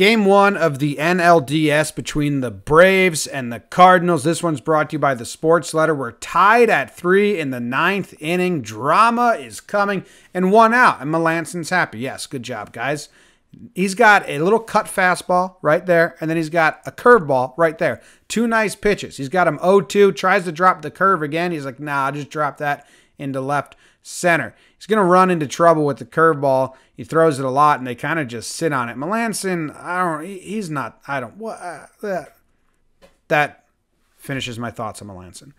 Game one of the NLDS between the Braves and the Cardinals. This one's brought to you by the Sports Letter. We're tied at three in the ninth inning. Drama is coming and one out. And Melanson's happy. Yes, good job, guys. He's got a little cut fastball right there, and then he's got a curveball right there. Two nice pitches. He's got him 0 2, tries to drop the curve again. He's like, nah, I'll just drop that into left center. He's going to run into trouble with the curveball. He throws it a lot, and they kind of just sit on it. Melanson, I don't. He's not. I don't. What uh, that, that finishes my thoughts on Melanson.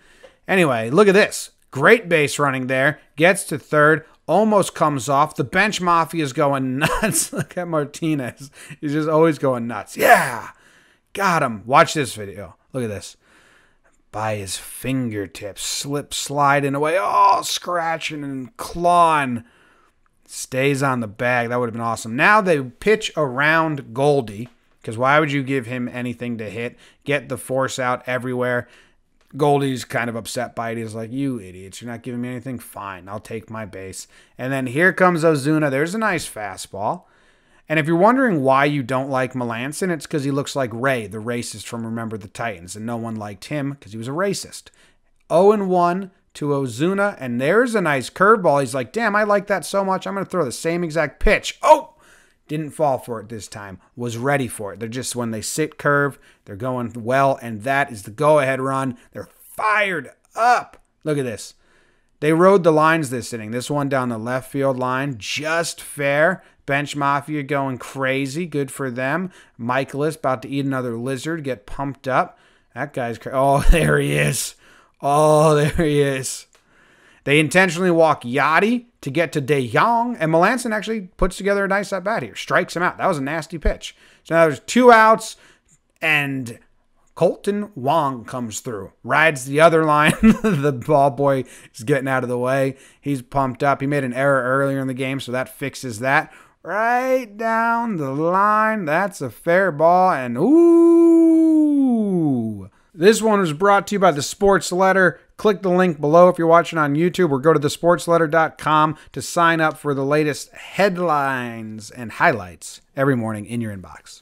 Anyway, look at this. Great base running there. Gets to third. Almost comes off. The bench mafia is going nuts. look at Martinez. He's just always going nuts. Yeah, got him. Watch this video. Look at this by his fingertips, slip sliding away, oh, scratching and clawing. Stays on the bag. That would have been awesome. Now they pitch around Goldie because why would you give him anything to hit? Get the force out everywhere. Goldie's kind of upset by it. He's like, You idiots, you're not giving me anything. Fine, I'll take my base. And then here comes Ozuna. There's a nice fastball. And if you're wondering why you don't like Melanson, it's because he looks like Ray, the racist from Remember the Titans, and no one liked him because he was a racist. 0 1 to Ozuna, and there's a nice curveball. He's like, damn, I like that so much. I'm going to throw the same exact pitch. Oh! Didn't fall for it this time. Was ready for it. They're just when they sit curve, they're going well, and that is the go ahead run. They're fired up. Look at this. They rode the lines this inning. This one down the left field line, just fair. Bench Mafia going crazy. Good for them. Michaelis about to eat another lizard, get pumped up. That guy's oh, there he is. Oh, there he is. They intentionally walk Yachty to get to De Jong, and Melanson actually puts together a nice at bat here, strikes him out. That was a nasty pitch. So now there's two outs, and Colton Wong comes through, rides the other line. the ball boy is getting out of the way. He's pumped up. He made an error earlier in the game, so that fixes that. Right down the line. That's a fair ball. And ooh. This one was brought to you by the Sports Letter. Click the link below if you're watching on YouTube or go to thesportsletter.com to sign up for the latest headlines and highlights every morning in your inbox.